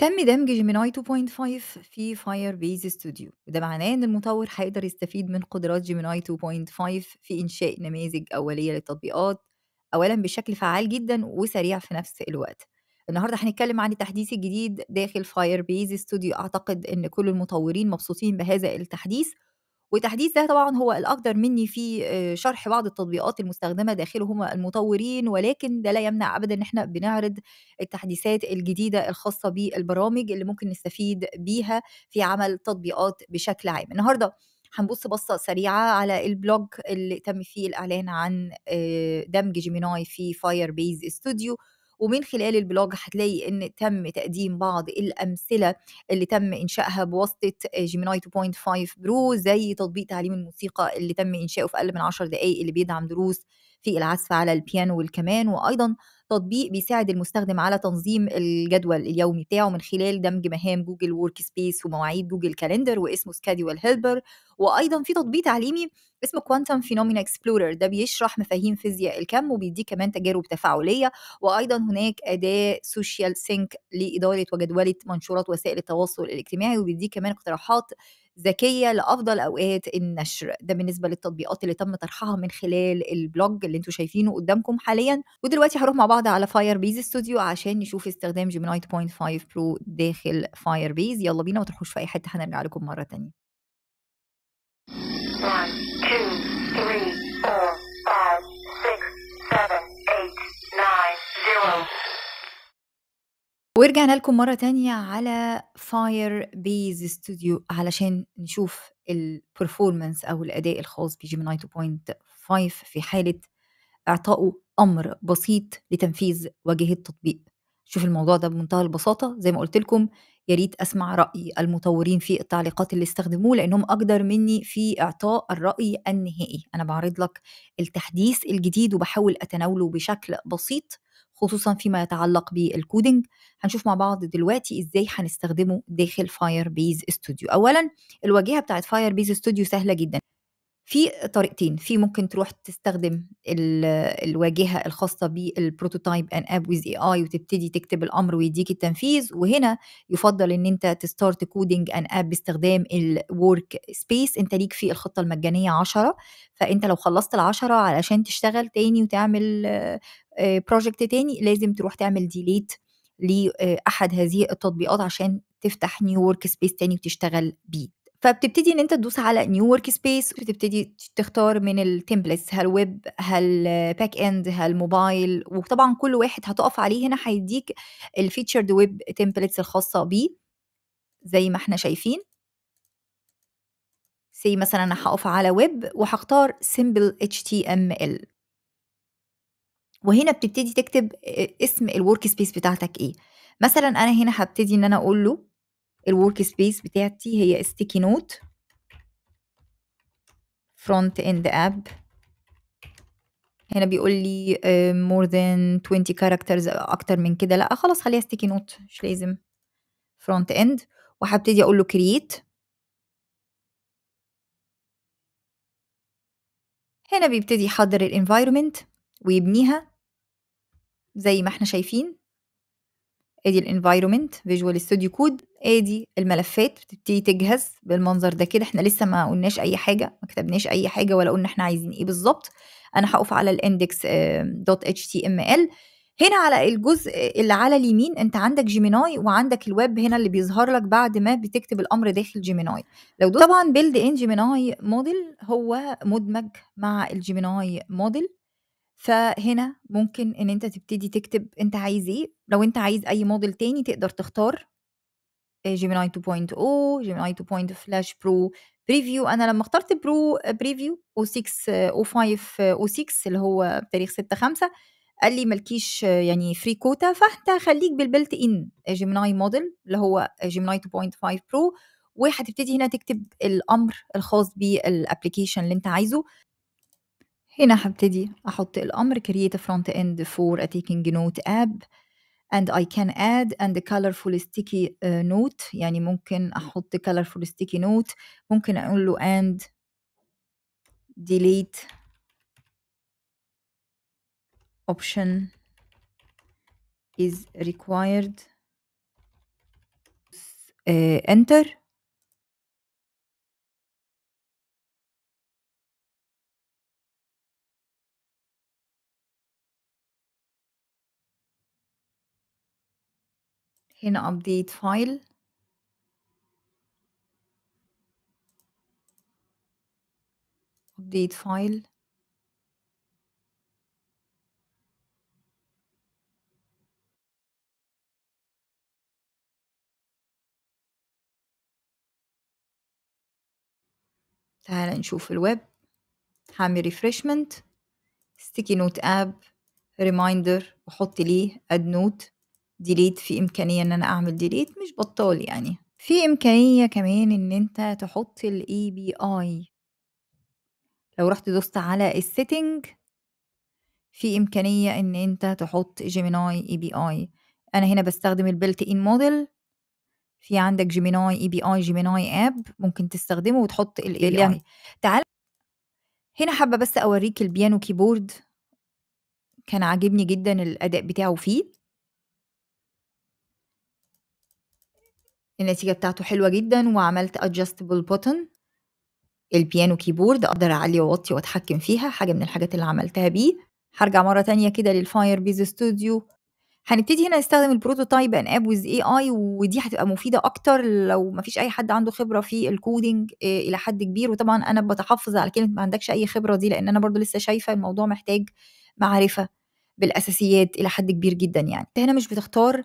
تم دمج جيميناي 2.5 في فاير بيز ستوديو وده معناه ان المطور هيقدر يستفيد من قدرات جيميناي 2.5 في انشاء نماذج اوليه للتطبيقات اولا بشكل فعال جدا وسريع في نفس الوقت النهارده هنتكلم عن التحديث الجديد داخل فاير بيز ستوديو اعتقد ان كل المطورين مبسوطين بهذا التحديث وتحديث ده طبعا هو الأقدر مني في آه، شرح بعض التطبيقات المستخدمة داخلهما المطورين ولكن ده لا يمنع أبدا إن احنا بنعرض التحديثات الجديدة الخاصة بالبرامج اللي ممكن نستفيد بيها في عمل تطبيقات بشكل عام النهارده هنبص بصة سريعة على البلوج اللي تم فيه الإعلان عن آه، دمج جيميناي في فاير بيز ستوديو ومن خلال البلوج هتلاقي ان تم تقديم بعض الامثله اللي تم انشائها بواسطه جيميناي 2.5 برو زي تطبيق تعليم الموسيقى اللي تم انشائه في اقل من 10 دقائق اللي بيدعم دروس في العزف على البيانو والكمان وأيضا تطبيق بيساعد المستخدم على تنظيم الجدول اليومي بتاعه من خلال دمج مهام جوجل وورك سبيس ومواعيد جوجل كالندر واسمه سكادول هيلبر وايضا في تطبيق تعليمي اسمه كوانتم فينومينا اكسبلورر ده بيشرح مفاهيم فيزياء الكم وبيديك كمان تجارب تفاعليه وايضا هناك اداه سوشيال سينك لاداره وجدوله منشورات وسائل التواصل الاجتماعي وبيديك كمان اقتراحات ذكيه لافضل اوقات النشر ده بالنسبه للتطبيقات اللي تم طرحها من خلال البلوج اللي انتوا شايفينه قدامكم حاليا ودلوقتي هروح مع بعض على فاير بيز استوديو عشان نشوف استخدام بوينت 2.5 برو داخل فاير بيز يلا بينا ما تروحوش في اي حته هنرجع لكم مره ثانيه ورجعنا لكم مرة تانية على فاير بيز ستوديو علشان نشوف البرفورمانس أو الأداء الخاص بجيميناي 2.5 في حالة إعطائه أمر بسيط لتنفيذ واجهة تطبيق شوف الموضوع ده بمنتهى البساطة زي ما قلت لكم يا ريت أسمع رأي المطورين في التعليقات اللي استخدموه لأنهم أقدر مني في إعطاء الرأي النهائي أنا بعرض لك التحديث الجديد وبحاول أتناوله بشكل بسيط خصوصا فيما يتعلق بالكودينج هنشوف مع بعض دلوقتي ازاي هنستخدمه داخل فاير بيز ستوديو اولا الواجهه بتاعت فاير بيز ستوديو سهله جدا في طريقتين في ممكن تروح تستخدم الواجهه الخاصه بالبروتوتايب ان اب ويز اي اي وتبتدي تكتب الامر ويديك التنفيذ وهنا يفضل ان انت تستارت كودنج ان اب باستخدام الورك سبيس انت ليك في الخطه المجانيه 10 فانت لو خلصت ال10 علشان تشتغل تاني وتعمل بروجكت آه، تاني لازم تروح تعمل ديليت لاحد هذه التطبيقات عشان تفتح نيو ورك سبيس تاني وتشتغل بيه فبتبتدي ان انت تدوس على نيو ورك سبيس وتبتدي تختار من التمبلتس هل ويب هل باك اند هل موبايل وطبعا كل واحد هتقف عليه هنا هيديك الفيتشرد ويب تمبلتس الخاصه بيه زي ما احنا شايفين سي مثلا انا هقف على ويب وهختار سيمبل اتش تي ام ال وهنا بتبتدي تكتب اسم الورك سبيس بتاعتك ايه مثلا انا هنا هبتدي ان انا اقول له الورك سبيس بتاعتي هي ستيكي نوت فرونت اند اب هنا بيقول لي مور ذان 20 كاركترز اكتر من كده لا خلاص خليها ستيكي نوت مش لازم فرونت اند وهبتدي اقول له كرييت هنا بيبتدي يحضر الانفايرمنت ويبنيها زي ما احنا شايفين ادي الانفايرومنت فيجوال ستوديو كود ادي الملفات بتبتدي تجهز بالمنظر ده كده احنا لسه ما قلناش اي حاجه ما كتبناش اي حاجه ولا قلنا احنا عايزين ايه بالظبط انا هقف على الاندكس دوت اتش تي ام ال هنا على الجزء اللي على اليمين انت عندك جيميناي وعندك الويب هنا اللي بيظهر لك بعد ما بتكتب الامر داخل جيميناي لو طبعا بيلد ان جيميناي موديل هو مدمج مع الجيميناي موديل فهنا ممكن ان انت تبتدي تكتب انت عايز ايه لو انت عايز اي موديل تاني تقدر تختار جيميناي 2.0 جيميناي 2.0 فلاش برو بريفيو انا لما اخترت برو بريفيو او 6 او 5 او 6 اللي هو بتاريخ 6 5 قال لي مالكيش آه، يعني فري كوتا فانت خليك بالبلت ان جيميناي موديل اللي هو جيميناي 2.5 برو وهتبتدي هنا تكتب الامر الخاص بالابلكيشن اللي انت عايزه هنا هبتدي أحط الأمر create a front end for a taking note app and I can add and a colorful sticky uh, note يعني ممكن أحط colorful sticky note ممكن أقول له and delete option is required uh, enter هنا update file update file تعال نشوف الويب هعمل ريفرشمنت ستيكي نوت اب ريمايندر وحط ليه اد نوت ديليت في إمكانية إن أنا أعمل ديليت مش بطال يعني في إمكانية كمان إن أنت تحط بي API لو رحت دوست على السيتنج في إمكانية إن أنت تحط جيميناي اي بي اي أنا هنا بستخدم البلت إن موديل في عندك جيميناي اي بي اي جيميناي اب ممكن تستخدمه وتحط الاي بي اي تعال هنا حابة بس أوريك البيانو كيبورد كان عاجبني جدا الأداء بتاعه فيه النتيجة بتاعته حلوة جدا وعملت adjustable button البيانو كيبورد اقدر اعلي واوطي واتحكم فيها حاجة من الحاجات اللي عملتها بيه هرجع مرة تانية كده للفاير بيز ستوديو هنبتدي هنا نستخدم البروتوتايب ان اب ويز اي اي ودي هتبقى مفيده اكتر لو مفيش اي حد عنده خبره في الكودينج آه، الى حد كبير وطبعا انا بتحفظ على كلمه ما عندكش اي خبره دي لان انا برضو لسه شايفه الموضوع محتاج معرفه بالاساسيات الى حد كبير جدا يعني انت هنا مش بتختار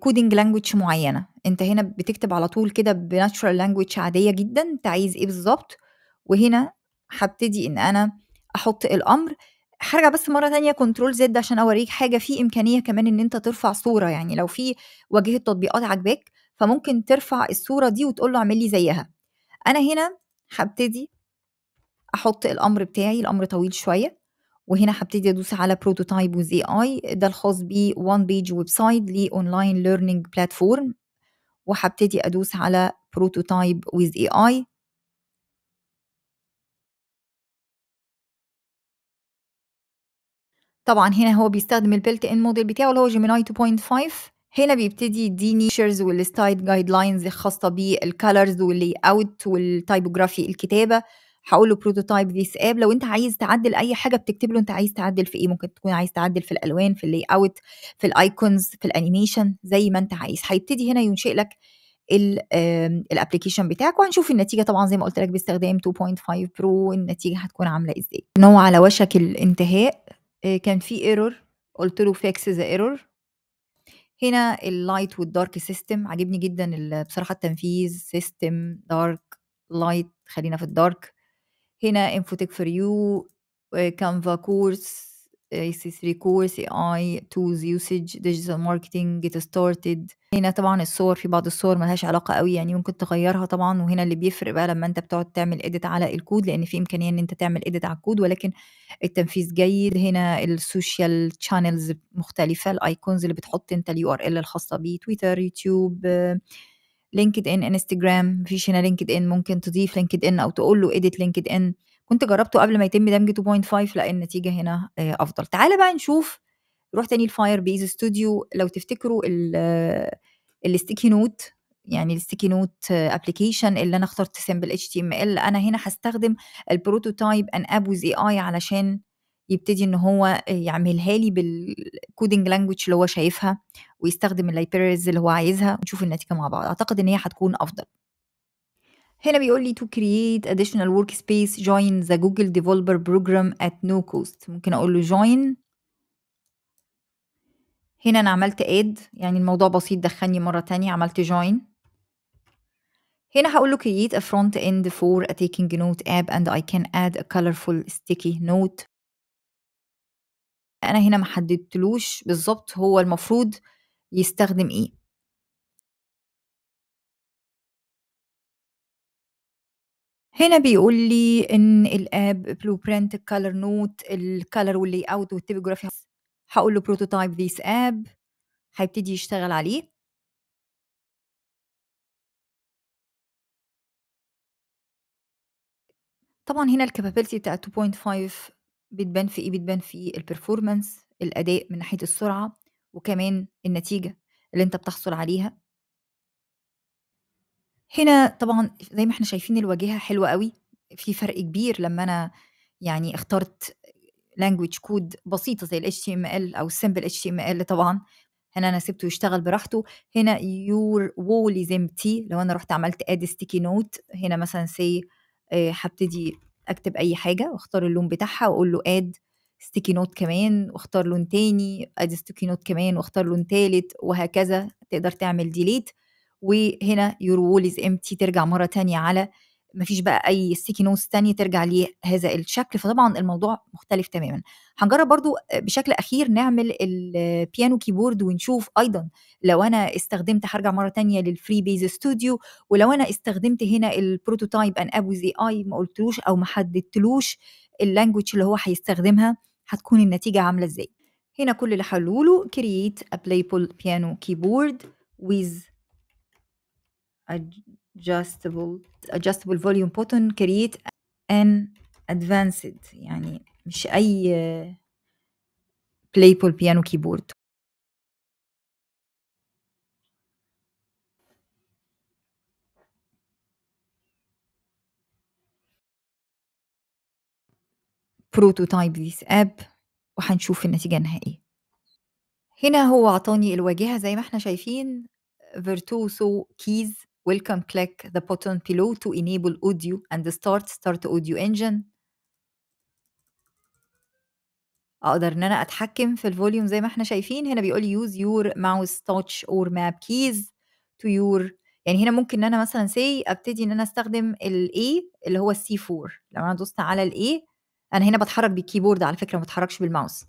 كودنج آه، لانجوج معينه انت هنا بتكتب على طول كده بناتشورال لانجوج عاديه جدا انت عايز ايه بالظبط وهنا هبتدي ان انا احط الامر هرجع بس مره تانية كنترول زد عشان اوريك حاجه في امكانيه كمان ان انت ترفع صوره يعني لو في واجهه تطبيقات عجبك فممكن ترفع الصوره دي وتقول له اعمل لي زيها انا هنا هبتدي احط الامر بتاعي الامر طويل شويه وهنا هبتدي ادوس على بروتوتايب وزي اي ده الخاص ب وان بيج ويب سايت لاونلاين ليرنينج بلاتفورم وهبتدي ادوس على بروتوتايب ويز اي اي طبعا هنا هو بيستخدم البلت ان موديل بتاعه اللي هو جيميناي 2.5 هنا بيبتدي يديني شيرز والستايل جايد لاينز الخاصه بالكالرز واللي اوت والتايبوجرافي الكتابه هقول له بروتوتايب ذيس اب لو انت عايز تعدل اي حاجه بتكتب له انت عايز تعدل في ايه ممكن تكون عايز تعدل في الالوان في اللي اوت في الايكونز في الانيميشن زي ما انت عايز هيبتدي هنا ينشئ لك الابلكيشن بتاعك وهنشوف النتيجه طبعا زي ما قلت لك باستخدام 2.5 برو النتيجه هتكون عامله ازاي ان هو على وشك الانتهاء آه، كان في ايرور قلت له فيكس ذا ايرور هنا اللايت والدارك سيستم عاجبني جدا بصراحه التنفيذ سيستم دارك لايت خلينا في الدارك هنا انفوتك فور يو كانفا كورس اي سي 3 كورس اي اي تولز يوسج ديجيتال ماركتنج جيت ستارتد هنا طبعا الصور في بعض الصور ملهاش علاقه قوي يعني ممكن تغيرها طبعا وهنا اللي بيفرق بقى لما انت بتقعد تعمل اديت على الكود لان في امكانيه ان انت تعمل اديت على الكود ولكن التنفيذ جيد هنا السوشيال شانلز مختلفه الايكونز اللي بتحط انت اليو ار ال الخاصه بيه تويتر يوتيوب لينكد ان انستجرام مفيش هنا لينكد ان ممكن تضيف لينكد ان او تقول له اديت لينكد ان كنت جربته قبل ما يتم دمج 2.5 لا النتيجه هنا آه، افضل تعالى بقى نشوف روح تاني الفاير بيز ستوديو لو تفتكروا الستيكي نوت آه، يعني الستيكي نوت ابلكيشن اللي انا اخترت سمبل اتش تي ام ال انا هنا هستخدم البروتوتايب ان ابوز اي اي علشان يبتدي ان هو يعملها لي بالكودنج لانجوج اللي هو شايفها ويستخدم اللايبريز اللي هو عايزها ونشوف النتيجه مع بعض اعتقد ان هي هتكون افضل هنا بيقول لي to create additional workspace join the Google Developer Program at no cost ممكن اقول له join هنا انا عملت add يعني الموضوع بسيط دخلني مرة تانية عملت join هنا هقول له create a front end for a taking note app and I can add a colorful sticky note انا هنا ما حددتلوش بالظبط هو المفروض يستخدم ايه هنا بيقول لي ان الاب بلو برنت الكالر نوت الكالر واللي اوت والتيبوجرافي هقول له بروتوتايب ذيس اب هيبتدي يشتغل عليه طبعا هنا الكابابيلتي بتاعت 2.5 بتبان في إيه؟ بتبان في البرفورمانس الأداء من ناحية السرعة وكمان النتيجة اللي أنت بتحصل عليها. هنا طبعًا زي ما إحنا شايفين الواجهة حلوة أوي، في فرق كبير لمّا أنا يعني اخترت لانجويج كود بسيطة زي HTML أو السمبل HTML طبعًا، هنا أنا سِبته يشتغل براحته، هنا your wall is empty لو أنا رُحت عملت اد ستيكي نوت هنا مثلًا سي آه، هبتدي اكتب اي حاجه واختار اللون بتاعها واقول له اد ستيكي نوت كمان واختار لون تاني ادي ستيكي نوت كمان واختار لون تالت وهكذا تقدر تعمل ديليت وهنا your wall is empty ترجع مره تانية على مفيش بقى اي ستيكي نوتس تانية ترجع لهذا الشكل فطبعا الموضوع مختلف تماما هنجرب برضو بشكل اخير نعمل البيانو كيبورد ونشوف ايضا لو انا استخدمت هرجع مره تانية للفري بيز ستوديو ولو انا استخدمت هنا البروتوتايب ان ابو زي اي ما قلتلوش او ما حددتلوش اللانجوج اللي هو هيستخدمها هتكون النتيجه عامله ازاي هنا كل اللي حلوله create a بول piano keyboard with adjustable adjustable volume button create an advanced يعني مش أي playable piano keyboard prototype this app وهنشوف النتيجة النهائية هنا هو عطاني الواجهة زي ما احنا شايفين فيرتوسو كيز Welcome click the button below to enable audio and start start audio engine اقدر ان انا اتحكم في الفوليوم زي ما احنا شايفين هنا بيقول يوز يور ماوس تاتش اور ماب كيز تو يور يعني هنا ممكن ان انا مثلا سي ابتدي ان انا استخدم الاي اللي هو السي 4 لو انا دوست على الاي انا هنا بتحرك بالكيبورد على فكره ما بتحركش بالماوس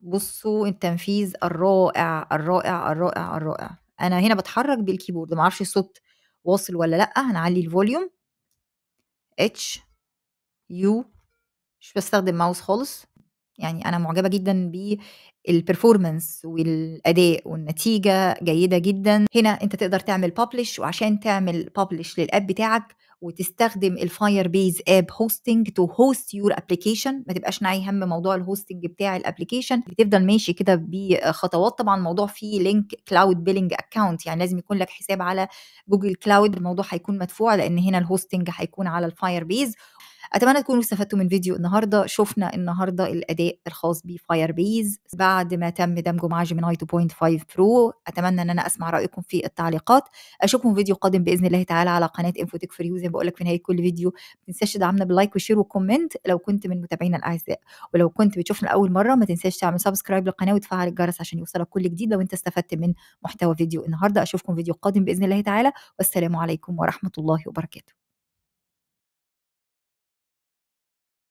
بصوا التنفيذ الرائع الرائع الرائع الرائع انا هنا بتحرك بالكيبورد معرفش الصوت واصل ولا لا هنعلي الفوليوم اتش يو مش بستخدم ماوس خالص يعني انا معجبه جدا البرفورمانس والاداء والنتيجه جيده جدا هنا انت تقدر تعمل ببلش وعشان تعمل ببلش للاب بتاعك وتستخدم الفاير بيز اب هوستنج تو هوست يور ابلكيشن ما تبقاش ناعي هم موضوع الهوستنج بتاع الابلكيشن بتفضل ماشي كده بخطوات طبعا الموضوع فيه لينك كلاود بيلينج اكونت يعني لازم يكون لك حساب على جوجل كلاود الموضوع هيكون مدفوع لان هنا الهوستنج هيكون على الفاير بيز اتمنى تكونوا استفدتوا من فيديو النهارده شفنا النهارده الاداء الخاص بفاير بيز بعد ما تم دمجه مع جيميناي 2.5 برو اتمنى ان انا اسمع رايكم في التعليقات اشوفكم في فيديو قادم باذن الله تعالى على قناه انفوتك فور يو زي ما بقول لك في نهايه كل فيديو ما تنساش تدعمنا باللايك وشير وكومنت لو كنت من متابعينا الاعزاء ولو كنت بتشوفنا لاول مره ما تنساش تعمل سبسكرايب للقناه وتفعل الجرس عشان يوصلك كل جديد لو انت استفدت من محتوى فيديو النهارده اشوفكم فيديو قادم باذن الله تعالى والسلام عليكم ورحمه الله وبركاته